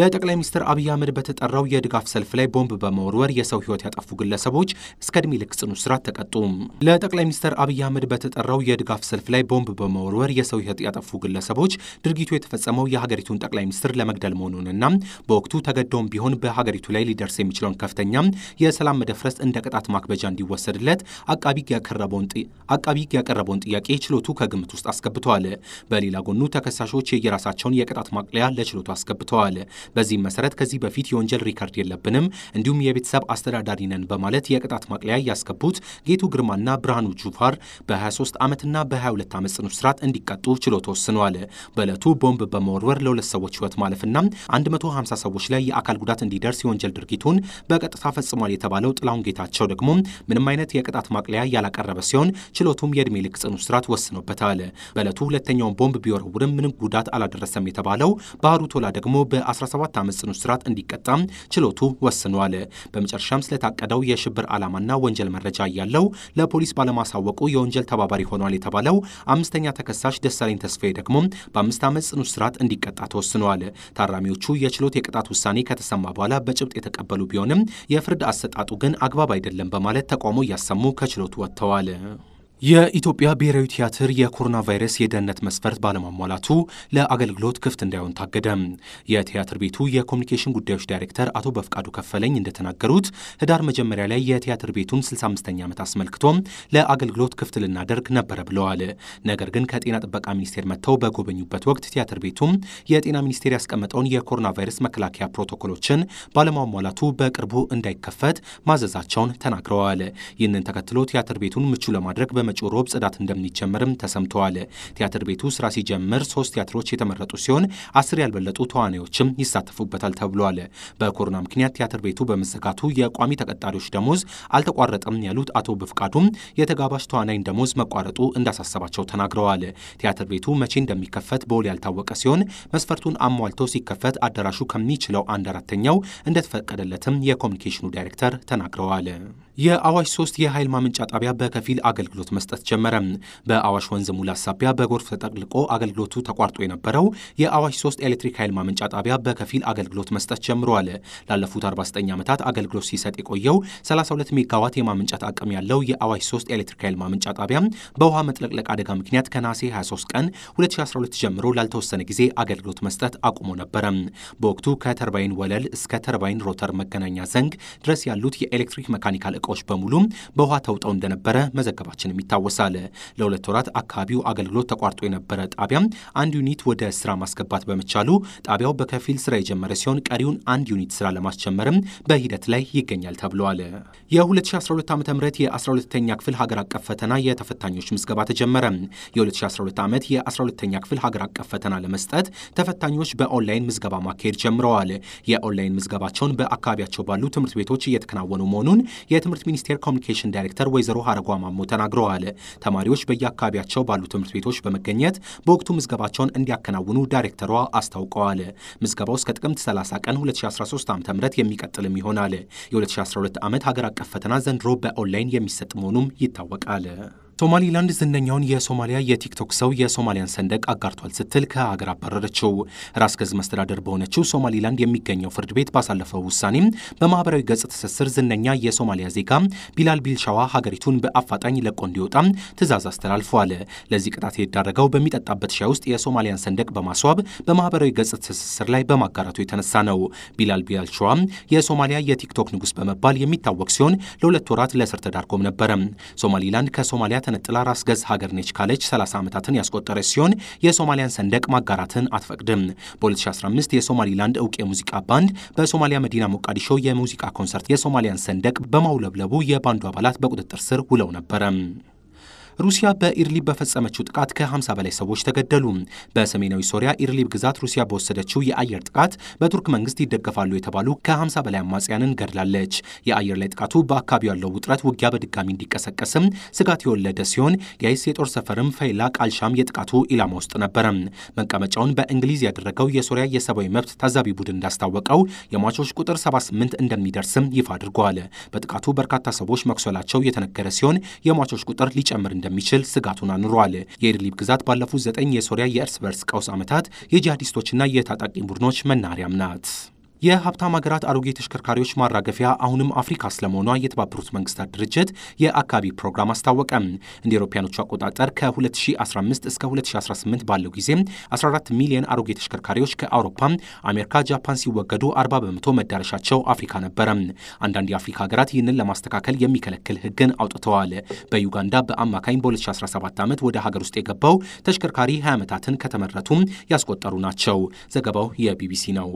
ለጠቅላይ ሚኒስትር አብይ አህመድ በተጠራው የድጋፍ ሰልፍ ላይ ቦምብ በመወርወር የሰው ህይወት ያጠፉ ግለሰቦች እስከ ዕድሜ ልክ ጽኑ እስራት ተቀጡ። ለጠቅላይ ሚኒስትር አብይ አህመድ በተጠራው የድጋፍ ሰልፍ ላይ ቦምብ በመወርወር የሰው ህይወት ያጠፉ ግለሰቦች ድርጊቱ የተፈጸመው የሀገሪቱን ጠቅላይ ሚኒስትር ለመግደል መሆኑንና በወቅቱ ተገደውም ቢሆን በሀገሪቱ ላይ ሊደርስ የሚችለውን ከፍተኛ የሰላም መደፍረስ እንደ ቅጣት ማክበጃ እንዲወሰድለት አቃቢ ያቀረበውን ጥያቄ ችሎቱ ከግምት ውስጥ አስገብተዋል። በሌላ ጎኑ ተከሳሾች የየራሳቸውን የቅጣት ማቅለያ ለችሎቱ አስገብተዋል። በዚህም መሰረት ከዚህ በፊት የወንጀል ሪከርድ የለብንም እንዲሁም የቤተሰብ አስተዳዳሪ ነን በማለት የቅጣት ማቅለያ ያስገቡት ጌቱ ግርማና ብርሃኑ ጁፋር በ23 ዓመትና በ22 ዓመት ጽኑ እስራት እንዲቀጡ ችሎት ወስኗል። በዕለቱ ቦምብ በመወርወር ለሁለት ሰዎች ህይወት ማለፍና 150 ሰዎች ላይ የአካል ጉዳት እንዲደርስ የወንጀል ድርጊቱን በቀጥታ ፈጽሟል የተባለው ጥላሁን ጌታቸው ደግሞ ምንም አይነት የቅጣት ማቅለያ ያላቀረበ ሲሆን ችሎቱም የእድሜ ልክ ጽኑ እስራት ወስኖበታል። በዕለቱ ሁለተኛውን ቦምብ ቢወረውርም ምንም ጉዳት አላደረሰም የተባለው ባህሩ ቶላ ደግሞ በ17 17 ዓመት ጽኑ እስራት እንዲቀጣም ችሎቱ ወስኗል። በመጨረሻም ስለታቀደው የሽብር ዓላማና ወንጀል መረጃ እያለው ለፖሊስ ባለማሳወቁ የወንጀል ተባባሪ ሆኗል የተባለው አምስተኛ ተከሳሽ ደሳለኝ ተስፋዬ ደግሞ በአምስት ዓመት ጽኑ እስራት እንዲቀጣ ተወስኗል። ታራሚዎቹ የችሎት የቅጣት ውሳኔ ከተሰማ በኋላ በጭብጥ የተቀበሉ ቢሆንም የፍርድ አሰጣጡ ግን አግባብ አይደለም በማለት ተቃውሞ እያሰሙ ከችሎቱ ወጥተዋል። የኢትዮጵያ ብሔራዊ ቲያትር የኮሮና ቫይረስ የደህንነት መስፈርት ባለማሟላቱ ለአገልግሎት ክፍት እንዳይሆን ታገደ። የቲያትር ቤቱ የኮሚኒኬሽን ጉዳዮች ዳይሬክተር አቶ በፍቃዱ ከፈለኝ እንደተናገሩት ህዳር መጀመሪያ ላይ የቲያትር ቤቱን 65ኛ ዓመት አስመልክቶ ለአገልግሎት ክፍት ልናደርግ ነበረ ብለዋል። ነገር ግን ከጤና ጥበቃ ሚኒስቴር መጥተው በጎበኙበት ወቅት ቲያትር ቤቱም የጤና ሚኒስቴር ያስቀመጠውን የኮሮና ቫይረስ መከላከያ ፕሮቶኮሎችን ባለማሟላቱ በቅርቡ እንዳይከፈት ማዘዛቸውን ተናግረዋል። ይህንን ተከትሎ ቲያትር ቤቱን ምቹ ለማድረግ በመጪው ሮብ ጽዳት እንደሚጀመርም ተሰምተዋል። ቲያትር ቤቱ ስራ ሲጀምር ሶስት ቲያትሮች የተመረጡ ሲሆን አስር ያልበለጡ ተዋናዮችም ይሳተፉበታል ተብሏል። በኮሮና ምክንያት ቲያትር ቤቱ በመዘጋቱ የቋሚ ተቀጣሪዎች ደሞዝ አልተቋረጠም ያሉት አቶ በፍቃዱም የተጋባዥ ተዋናይን ደሞዝ መቋረጡ እንዳሳሰባቸው ተናግረዋል። ቲያትር ቤቱ መቼ እንደሚከፈት በውል ያልታወቀ ሲሆን መስፈርቱን አሟልቶ ሲከፈት አዳራሹ ከሚችለው አንድ አራተኛው እንደተፈቀደለትም የኮሚኒኬሽኑ ዳይሬክተር ተናግረዋል። የአዋሽ ሶስት የኃይል ማመንጫ ጣቢያ በከፊል አገልግሎት መስጠት ጀመረ። በአዋሽ ወንዝ ሙላት ሳቢያ በጎርፍ ተጠቅልቆ አገልግሎቱ ተቋርጦ የነበረው የአዋሽ 3 ኤሌክትሪክ ኃይል ማመንጫ ጣቢያ በከፊል አገልግሎት መስጠት ጀምሯል። ላለፉት 49 ዓመታት አገልግሎት ሲሰጥ የቆየው 32 ሜጋዋት የማመንጫት አቅም ያለው የአዋሽ 3 ኤሌክትሪክ ኃይል ማመንጫ ጣቢያ በውሃ መጥለቅለቅ አደጋ ምክንያት ከነሐሴ 23 ቀን 2012 ጀምሮ ላልተወሰነ ጊዜ አገልግሎት መስጠት አቁሞ ነበረ። በወቅቱ ከተርባይን ወለል እስከ ተርባይን ሮተር መገናኛ ዘንግ ድረስ ያሉት የኤሌክትሪክ መካኒካል እቃዎች በሙሉ በውሃ ተውጠው እንደነበረ መዘገባችን ይታወሳል። ለሁለት ወራት አካባቢው አገልግሎት ተቋርጦ የነበረ ጣቢያ አንድ ዩኒት ወደ ስራ ማስገባት በመቻሉ ጣቢያው በከፊል ስራ የጀመረ ሲሆን ቀሪውን አንድ ዩኒት ስራ ለማስጀመርም በሂደት ላይ ይገኛል ተብለዋል። የ2012 ዓ ም የ12ተኛ ክፍል ሀገር አቀፍ ፈተና የተፈታኞች ምዝገባ ተጀመረ። የ2012 ዓመት የ12ተኛ ክፍል ሀገር አቀፍ ፈተና ለመስጠት ተፈታኞች በኦንላይን ምዝገባ ማካሄድ ጀምረዋል። የኦንላይን ምዝገባቸውን በአካባቢያቸው ባሉ ትምህርት ቤቶች እየተከናወኑ መሆኑን የትምህርት ሚኒስቴር ኮሚኒኬሽን ዳይሬክተር ወይዘሮ አረጓ ማሞ ተናግረዋል። ተባለ። ተማሪዎች በየአካባቢያቸው ባሉ ትምህርት ቤቶች በመገኘት በወቅቱ ምዝገባቸውን እንዲያከናውኑ ዳይሬክተሯ አስታውቀዋል። ምዝገባው እስከ ጥቅምት 30 ቀን 2013 ዓ ም የሚቀጥልም ይሆናል። የ2012 ዓመት ሀገር አቀፍ ፈተና ዘንድሮ በኦንላይን የሚሰጥ መሆኑም ይታወቃል። ሶማሊላንድ ዝነኛውን የሶማሊያ የቲክቶክ ሰው የሶማሊያን ሰንደቅ አጋርቷል ስትል ከሀገር አባረረችው። ራስ ገዝ መስተዳደር በሆነችው ሶማሊላንድ የሚገኘው ፍርድ ቤት ባሳለፈው ውሳኔ በማህበራዊ ገጽ ትስስር ዝነኛ የሶማሊያ ዜጋ ቢላል ቢልሻዋ ሀገሪቱን በአፋጣኝ ለቆ እንዲወጣ ትዕዛዝ አስተላልፏል። ለዚህ ቅጣት የዳረገው በሚጠጣበት ሻይ ውስጥ የሶማሊያን ሰንደቅ በማስዋብ በማህበራዊ ገጽ ትስስር ላይ በማጋራቱ የተነሳ ነው። ቢላል ቢልሻዋ የሶማሊያ የቲክቶክ ንጉስ በመባል የሚታወቅ ሲሆን ለሁለት ወራት ለእስር ተዳርጎም ነበረ። ሶማሊላንድ ከሶማሊያ ተነጥላ ራስ ገዝ ሀገር ነች ካለች 30 ዓመታትን ያስቆጠረች ሲሆን የሶማሊያን ሰንደቅ ማጋራትን አትፈቅድም። በ2015 የሶማሊላንድ እውቅ የሙዚቃ ባንድ በሶማሊያ መዲና ሞቃዲሾ የሙዚቃ ኮንሰርት የሶማሊያን ሰንደቅ በማውለብለቡ የባንዱ አባላት በቁጥጥር ስር ውለው ነበረ። ሩሲያ በኢርሊብ በፈጸመችው ጥቃት ከ50 በላይ ሰዎች ተገደሉ። በሰሜናዊ ሶሪያ ኢርሊብ ግዛት ሩሲያ በወሰደችው የአየር ጥቃት በቱርክ መንግስት ይደገፋሉ የተባሉ ከ50 በላይ አማጽያንን ገድላለች። የአየር ላይ ጥቃቱ በአካባቢው ያለው ውጥረት ውጊያ በድጋሚ እንዲቀሰቀስም ስጋት የወለደ ሲሆን የአይስ የጦር ሰፈርም ፈይላ ቃልሻም የጥቃቱ ኢላማ ውስጥ ነበረ። መቀመጫውን በእንግሊዝ ያደረገው የሶሪያ የሰብአዊ መብት ታዛቢ ቡድን እንዳስታወቀው የሟቾች ቁጥር 78 እንደሚደርስም ይፋ አድርጓል። በጥቃቱ በርካታ ሰዎች መቁሰላቸው የተነገረ ሲሆን የሟቾች ቁጥር ሊጨምር እንደሚችል ስጋቱን አኑሯል። የኢድሊብ ግዛት ባለፉት ዘጠኝ የሶሪያ የእርስ በርስ ቀውስ ዓመታት የጂሃዲስቶችና የታጣቂ ቡድኖች መናሪያም ናት። የሀብታም ሀገራት አሮጌ ተሽከርካሪዎች ማራገፊያ አሁንም አፍሪካ ስለመሆኗ የተባበሩት መንግስታት ድርጅት የአካባቢ ፕሮግራም አስታወቀ። እንደ አውሮፓውያኖቹ አቆጣጠር ከ2015 እስከ 2018 ባለው ጊዜ 14 ሚሊዮን አሮጌ ተሽከርካሪዎች ከአውሮፓ፣ አሜሪካ፣ ጃፓን ሲወገዱ 40 በመቶ መዳረሻቸው አፍሪካ ነበረ። አንዳንድ የአፍሪካ ሀገራት ይህንን ለማስተካከል የሚከለክል ህግን አውጥተዋል። በዩጋንዳ በአማካኝ በ2017 ዓመት ወደ ሀገር ውስጥ የገባው ተሽከርካሪ 20 ዓመታትን ከተመረቱ ያስቆጠሩ ናቸው። ዘገባው የቢቢሲ ነው።